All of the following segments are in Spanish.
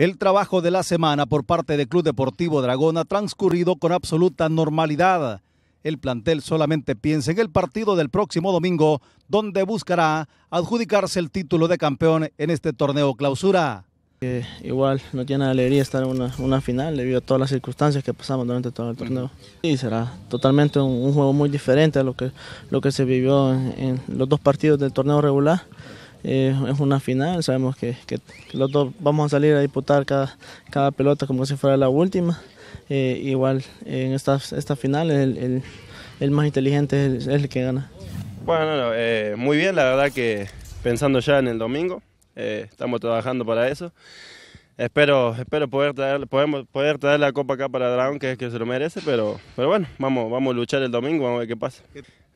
El trabajo de la semana por parte del Club Deportivo Dragón ha transcurrido con absoluta normalidad. El plantel solamente piensa en el partido del próximo domingo, donde buscará adjudicarse el título de campeón en este torneo clausura. igual no tiene alegría estar en una, final debido a todas las circunstancias que pasamos durante todo el torneo. Sí, será totalmente un, juego muy diferente a lo que, lo que se vivió en los dos partidos del torneo regular. Eh, es una final, sabemos que, que, los dos vamos a salir a disputar cada, cada pelota como si fuera la última. Eh, igual en esta final el, más inteligente es el, que gana. Bueno, eh, muy bien, la verdad que pensando ya en el domingo, estamos trabajando para eso. Espero, espero poder traer, poder la copa acá para Dragon, que es que se lo merece, pero, pero bueno, vamos, vamos a luchar el domingo, vamos a ver qué pasa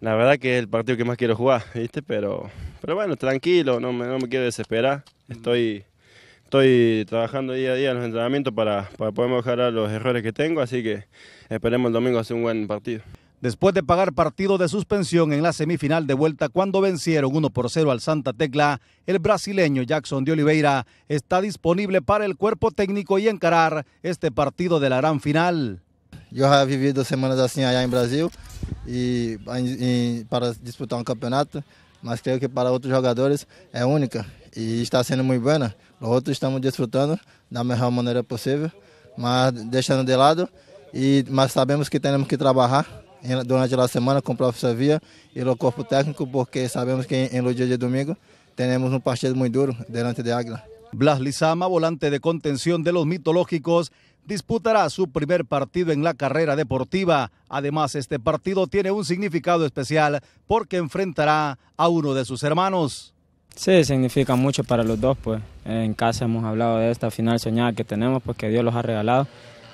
la verdad que es el partido que más quiero jugar, ¿viste? Pero, pero bueno, tranquilo, no me, no me quiero desesperar. Mm. Estoy, estoy trabajando día a día en los entrenamientos para, poder mejorar los errores que tengo, así que esperemos el domingo hacer un buen partido. Después de pagar partido de suspensión en la semifinal de vuelta cuando vencieron 1 por 0 al Santa Tecla, el brasileño Jackson de Oliveira está disponible para el cuerpo técnico y encarar este partido de la gran final. Yo he vivido semanas así allá en Brasil. e, e, para disputar um campeonato, mas creio que para outros jogadores é única e está sendo muito boa. Outros estamos desfrutando da melhor maneira possível, mas deixando de lado, e, mas sabemos que temos que trabalhar durante a semana com o professor Via e o corpo técnico, porque sabemos que em, no dia de domingo temos um partido muito duro diante de Águila. Blas Lizama, volante de contención de los mitológicos, disputará su primer partido en la carrera deportiva. Además, este partido tiene un significado especial porque enfrentará a uno de sus hermanos. Sí, significa mucho para los dos, pues. En casa hemos hablado de esta final soñada que tenemos, pues que Dios los ha regalado.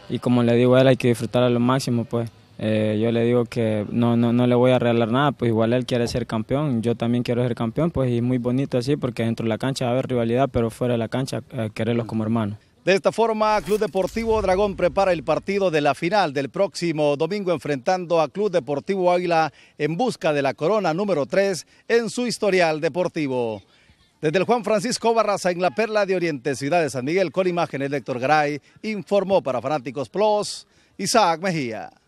Y como le digo a él, hay que disfrutar a lo máximo, pues. Eh, yo le digo que no, no, no le voy a regalar nada, pues igual él quiere ser campeón, yo también quiero ser campeón, pues y muy bonito así, porque dentro de la cancha va a haber rivalidad, pero fuera de la cancha eh, quererlos como hermanos. De esta forma, Club Deportivo Dragón prepara el partido de la final del próximo domingo enfrentando a Club Deportivo Águila en busca de la corona número 3 en su historial deportivo. Desde el Juan Francisco Barraza en la Perla de Oriente, Ciudad de San Miguel, con imágenes de Héctor Garay, informó para Fanáticos Plus Isaac Mejía.